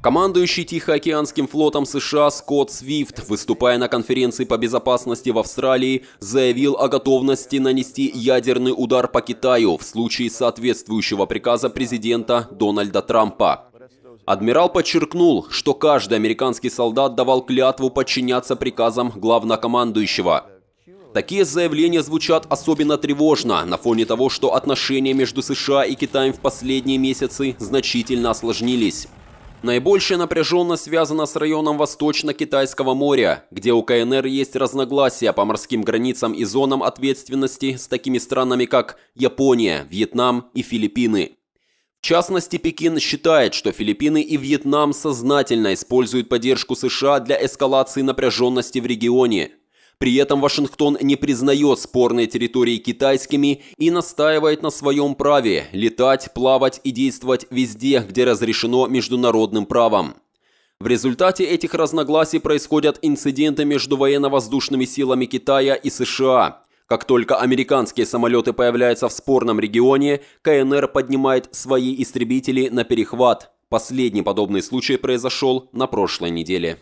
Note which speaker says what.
Speaker 1: Командующий Тихоокеанским флотом США Скотт Свифт, выступая на конференции по безопасности в Австралии, заявил о готовности нанести ядерный удар по Китаю в случае соответствующего приказа президента Дональда Трампа. Адмирал подчеркнул, что каждый американский солдат давал клятву подчиняться приказам главнокомандующего. Такие заявления звучат особенно тревожно на фоне того, что отношения между США и Китаем в последние месяцы значительно осложнились. Наибольшая напряженность связана с районом Восточно-Китайского моря, где у КНР есть разногласия по морским границам и зонам ответственности с такими странами, как Япония, Вьетнам и Филиппины. В частности, Пекин считает, что Филиппины и Вьетнам сознательно используют поддержку США для эскалации напряженности в регионе – при этом Вашингтон не признает спорные территории китайскими и настаивает на своем праве летать, плавать и действовать везде, где разрешено международным правом. В результате этих разногласий происходят инциденты между военно-воздушными силами Китая и США. Как только американские самолеты появляются в спорном регионе, КНР поднимает свои истребители на перехват. Последний подобный случай произошел на прошлой неделе.